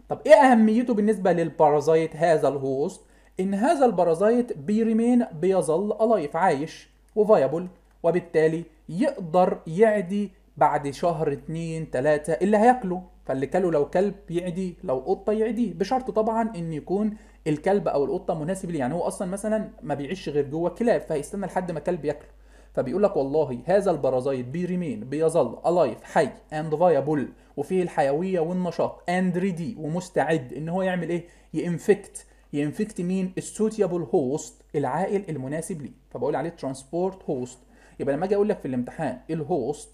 طب ايه اهميته بالنسبه للبارازايت هذا الهوست ان هذا البارازايت بيرمين بيظل الايف عايش وفايبل وبالتالي يقدر يعدي بعد شهر اتنين تلاتة اللي هياكله فاللي كله لو كلب يعدي لو قطه يعدي بشرط طبعا ان يكون الكلب او القطه مناسب ليه يعني هو اصلا مثلا ما بيعيش غير جوه الكلاب فهيستنى لحد ما كلب ياكله فبيقول لك والله هذا البرازيت بيريمين بيظل الايف حي اند فايبل وفيه الحيويه والنشاط اند ريدي ومستعد ان هو يعمل ايه ينفكت ينفكت مين السوتيبل هوست العائل المناسب ليه فبقول عليه ترانسبورت هوست يبقى لما اجي اقول لك في الامتحان الهوست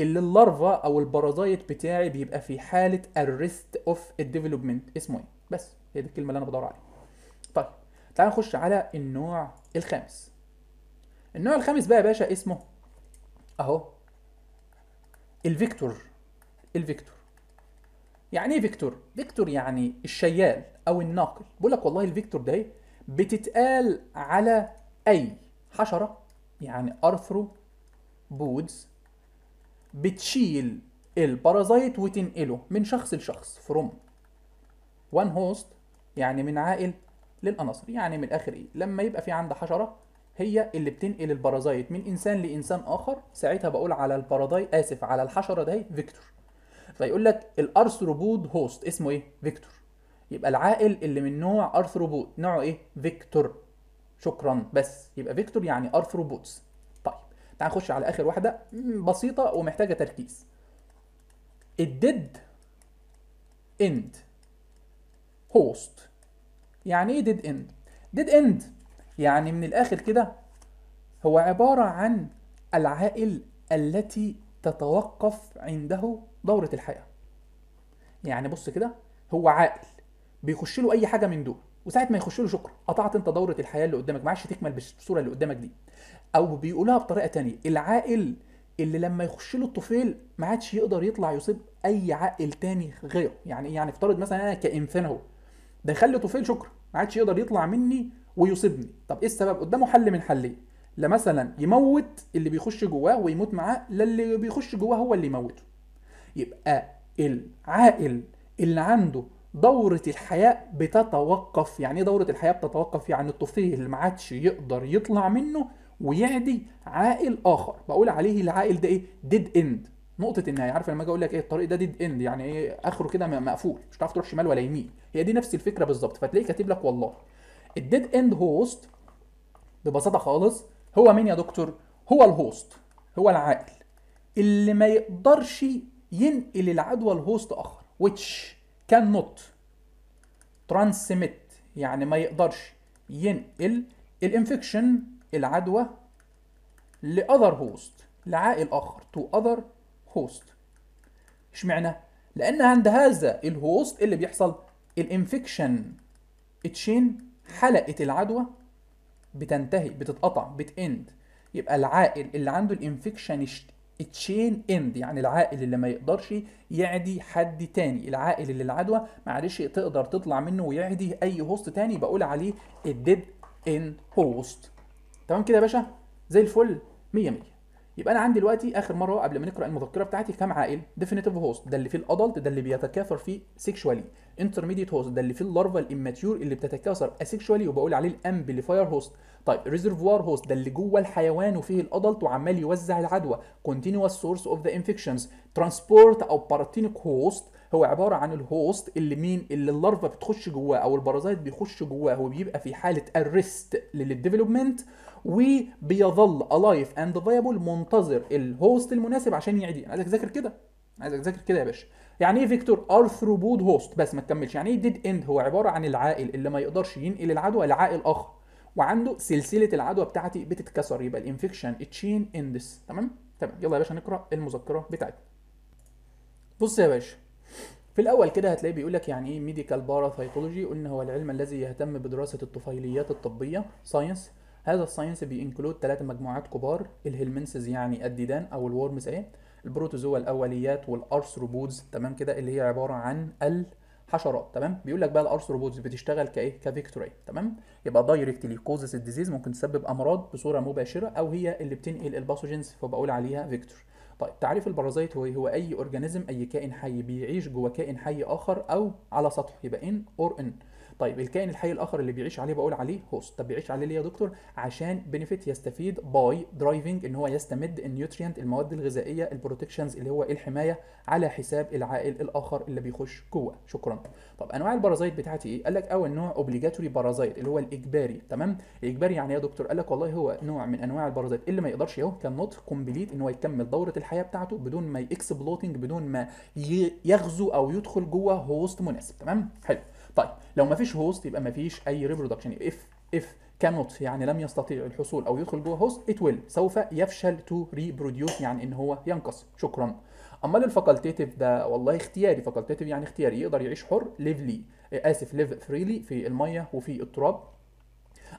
اللي اللارفا او البرازايت بتاعي بيبقى في حاله الريست اوف الديفلوبمنت اسمه ايه بس هي دي الكلمه اللي انا بدور عليها طيب تعال نخش على النوع الخامس النوع الخامس بقى يا باشا اسمه اهو الفيكتور الفيكتور يعني ايه فيكتور فيكتور يعني الشيال او الناقل بقول لك والله الفيكتور ده إيه؟ بتتقال على اي حشره يعني ارثرو بودز بتشيل البارازايت وتنقله من شخص لشخص فروم وان هوست يعني من عائل للاناصر يعني من الاخر ايه لما يبقى في عند حشره هي اللي بتنقل البارازايت من انسان لانسان اخر ساعتها بقول على البارازاي اسف على الحشره ده فيكتور فيقول لك الارثروبود هوست اسمه ايه فيكتور يبقى العائل اللي من نوع ارثروبود نوعه ايه فيكتور شكرا بس يبقى فيكتور يعني ارثروبودز تعال نخش على اخر واحده بسيطه ومحتاجه تركيز الديد اند هوست يعني ايه ديد اند ديد اند يعني من الاخر كده هو عباره عن العائل التي تتوقف عنده دوره الحياه يعني بص كده هو عائل بيخش له اي حاجه من دول وساعه ما يخش له شكر قطعت انت دوره الحياه اللي قدامك ما عادش تكمل بالصوره اللي قدامك دي او بيقولها بطريقه تانية العاقل اللي لما يخش له الطفيل ما عادش يقدر يطلع يصيب اي عاقل تاني غيره يعني إيه؟ يعني افترض مثلا انا كانسان اهو ده يخلي طفيل شكر ما عادش يقدر يطلع مني ويصيبني طب ايه السبب قدامه حل من حلين لا مثلا يموت اللي بيخش جواه ويموت معاه لا اللي بيخش جواه هو اللي يموته يبقى العاقل اللي عنده دورة الحياة بتتوقف يعني ايه دورة الحياة بتتوقف يعني الطفيل اللي ما عادش يقدر يطلع منه ويعدي عائل اخر بقول عليه العائل ده ايه ديد اند نقطة النهاية عارف لما اجي اقول لك ايه الطريق ده ديد اند يعني ايه اخره كده مقفول مش هتعرف تروح شمال ولا يمين هي دي نفس الفكرة بالظبط فتلاقيه كاتب لك والله الديد اند هوست ببساطة خالص هو مين يا دكتور هو الهوست هو العائل اللي ما يقدرش ينقل العدوى لهوست اخر which cannot transmit يعني ما يقدرش ينقل الانفكشن العدوى لاذر هوست لعائل اخر تو اذر هوست اشمعنى لان عند هذا الهوست اللي بيحصل الانفكشن تشين حلقه العدوى بتنتهي بتتقطع بتاند يبقى العائل اللي عنده الانفكشن تشين اند يعني العائل اللي ما يقدرش يعدي حد تاني العائل اللي العدوى معلش تقدر تطلع منه ويعدي اي هوست تاني بقول عليه الديد ان هوست تمام كده يا باشا زي الفل 100 100 يبقى انا عندي دلوقتي اخر مره قبل ما نقرا المذكره بتاعتي كام عائل ديفينيتيف هوست ده اللي فيه الادلت ده اللي بيتكاثر فيه سيكشوالي انترميديت هوست ده اللي فيه اللارفا الاماتيور اللي بتتكاثر اسيكشوالي وبقول عليه الامبليفاير هوست طيب ريزرفوار هوست ده اللي جوه الحيوان وفيه الادلت وعمال يوزع العدوى كونتينوس سورس اوف ذا انفكشنز ترانسبورت او باراتينيك هوست هو عباره عن الهوست اللي مين اللي اللارفا بتخش جواه او البرازايت بيخش جواه وبيبقى في حاله الريست للديفلوبمنت وبيظل الايف اند فايبل منتظر الهوست المناسب عشان يعدي انا عايزك تذاكر كده عايزك تذاكر كده يا باشا يعني ايه فيكتور ارثروبود هوست بس ما تكملش يعني ايه ديد اند هو عباره عن العائل اللي ما يقدرش ينقل العدوى لعائل اخر وعنده سلسله العدوى بتاعتي بتتكسر يبقى الانفكشن تشين اندس تمام تمام يلا يا باشا نقرا المذكره بتاعتنا بص يا باشا في الاول كده هتلاقي بيقول لك يعني ايه ميديكال باراثايتولوجي قلنا هو العلم الذي يهتم بدراسه الطفيليات الطبيه ساينس هذا الساينس بينكلود ثلاث مجموعات كبار الهلمنسز يعني الديدان او الورمز ايه البروتوزوا الاوليات والارثروبودز تمام كده اللي هي عباره عن الحشرات تمام بيقول لك بقى الارثروبودز بتشتغل كايه كفيكتوري إيه، تمام يبقى دايركتلي كوزز الديزيز ممكن تسبب امراض بصوره مباشره او هي اللي بتنقل الباثوجينز فبقول عليها فيكتور طيب تعريف البرازيت هو هو اي اورجانيزم اي كائن حي بيعيش جوه كائن حي اخر او على سطحه يبقى ان اور ان طيب الكائن الحي الاخر اللي بيعيش عليه بقول عليه هوست طب بيعيش عليه ليه يا دكتور عشان بنفيت يستفيد باي درايفنج ان هو يستمد النيوتريانت المواد الغذائيه البروتكشنز اللي هو إيه الحمايه على حساب العائل الاخر اللي بيخش جوه شكرا طب انواع البارازايت بتاعتي ايه قال لك اول نوع اوبليجاتوري بارازايت اللي هو الاجباري تمام الاجباري يعني إيه يا دكتور قال لك والله هو نوع من انواع البارازايت اللي ما يقدرش يهو كان نوت كومبليت ان هو يكمل دوره الحياه بتاعته بدون ما يكسبلوتنج بدون ما يغزو او يدخل جوه هوست مناسب تمام حلو طيب لو ما فيش هوست يبقى ما فيش اي ريبرودكشن يبقى اف اف كانوت يعني لم يستطيع الحصول او يدخل جوه هوست ات ويل سوف يفشل تو ريبروديوس يعني ان هو ينقص شكرا امال الفاكولتيتيف ده والله اختياري فاكولتيتيف يعني اختياري يقدر يعيش حر ليفلي اسف ليف فريلي في الميه وفي التراب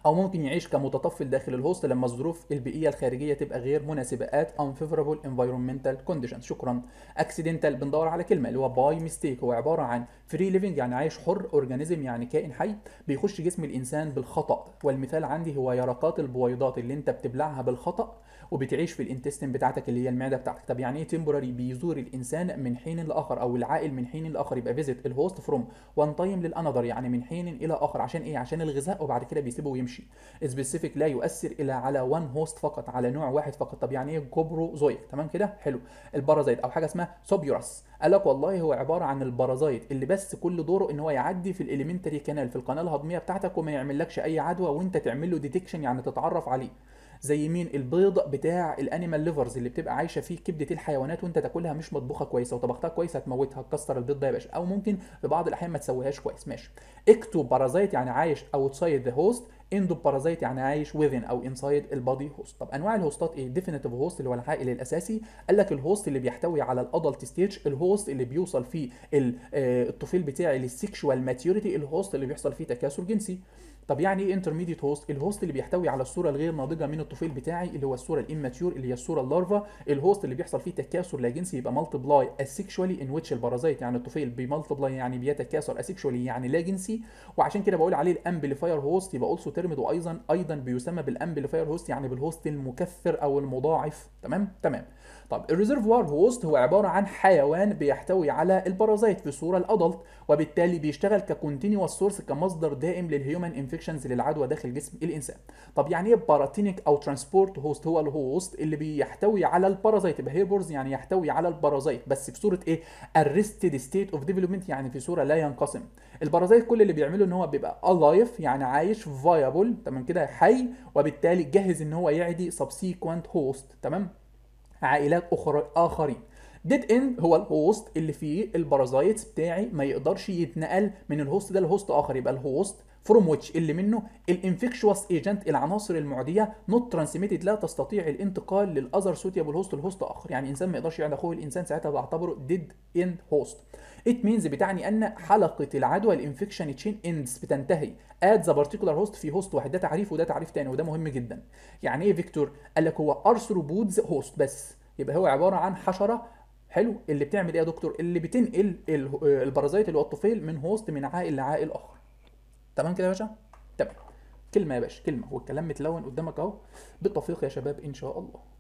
او ممكن يعيش كمتطفل داخل الهوست لما الظروف البيئيه الخارجيه تبقى غير مناسبه ات unfavorable environmental conditions شكرا اكسيدنتال بندور على كلمه اللي هو باي ميستيك هو عباره عن فري ليفنج يعني عايش حر اورجانيزم يعني كائن حي بيخش جسم الانسان بالخطا والمثال عندي هو يرقات البويضات اللي انت بتبلعها بالخطا وبتعيش في الانتستين بتاعتك اللي هي المعده بتاعتك طب يعني ايه تمبوراري بيزور الانسان من حين لاخر او العائل من حين لاخر يبقى فيزيت الهوست فروم وان تايم للانذر يعني من حين الى اخر عشان ايه عشان الغذاء وبعد كده بيسيبه ويمشي سبيسيفيك لا يؤثر الا على وان هوست فقط على نوع واحد فقط طب يعني ايه كوبروزويك تمام كده حلو البارازايت او حاجه اسمها سوبيوراس قال لك والله هو عباره عن البارازايت اللي بس كل دوره ان هو يعدي في الاليمنتري كانال في القناه الهضميه بتاعتك وما يعملكش اي عدوى وانت تعمل له ديتكشن يعني تتعرف عليه زي مين البيض بتاع الانيمال ليفرز اللي بتبقى عايشه فيه كبده الحيوانات وانت تاكلها مش مطبوخه كويسه وطبختها كويسه هتموتها تكسر البيض ده يا باشا او ممكن في بعض الاحيان ما تسويهاش كويس ماشي اكتو بارازايت يعني عايش اوتسايد ذا هوست اندو بارازايت يعني عايش ويذن او انسايد البادي هوست طب انواع الهوستات ايه ديفينيتيف هوست اللي هو العائل الاساسي قال لك الهوست اللي بيحتوي على الادلت ستيج الهوست اللي بيوصل فيه آه، الطفيل بتاعي للسيكشوال ماتيوريتي الهوست اللي بيحصل فيه تكاثر جنسي طب يعني ايه انترميديت هوست الهوست اللي بيحتوي على الصوره الغير ناضجه من الطفيل بتاعي اللي هو الصوره الاماتيور اللي هي الصوره اللارفا الهوست اللي بيحصل فيه تكاثر لا جنسي يبقى مالتبلاي اسيكشوالي ان ويتش البارازايت يعني الطفيل بيمالتبلاي يعني بيتكاثر اسيكشوالي يعني لا جنسي وعشان كده بقول عليه الامبليفاير هوست يبقى اولسو ترمد وايضا ايضا بيسمى بالامبليفاير هوست يعني بالهوست المكثر او المضاعف تمام تمام طب الريزرفوار هوست هو عبارة عن حيوان بيحتوي على البارازيت في صورة الأدلت وبالتالي بيشتغل ككونتينوس سورس كمصدر دائم للهيومن انفكشنز للعدوى داخل جسم الإنسان طب يعني ايه باراتينيك أو ترانسبورت هوست هو الهوست اللي بيحتوي على البارازيت يبقى يعني يحتوي على البارازيت بس في صورة ايه ارستد ستيت اوف ديفلوبمنت يعني في صورة لا ينقسم البارازيت كل اللي بيعمله ان هو بيبقى الايف يعني عايش فايبل تمام كده حي وبالتالي جاهز ان هو يعدي subsequent هوست تمام عائلات أخرى آخرين ديد اند هو الهوست اللي فيه البارازايتس بتاعي ما يقدرش يتنقل من الهوست ده لهوست اخر يبقى الهوست فروم ويتش اللي منه الانفكشوس ايجنت العناصر المعديه نوت ترانسميتد لا تستطيع الانتقال للاذر سوتيبل هوست لهوست اخر يعني انسان ما يقدرش يعد اخوه الانسان ساعتها بعتبره ديد اند هوست ات مينز بتعني ان حلقه العدوى الانفكشن تشين اندز بتنتهي اد ذا بارتيكولار هوست في هوست واحد ده تعريف وده تعريف تاني وده مهم جدا يعني ايه فيكتور قال لك هو ارثروبودز هوست بس يبقى هو عباره عن حشره حلو اللي بتعمل ايه يا دكتور اللي بتنقل البارازايت اللي هو الطفيل من هوست من عائل لعائل اخر تمام كده يا باشا تمام كلمه يا باشا كلمه والكلام متلون قدامك اهو بالتوفيق يا شباب ان شاء الله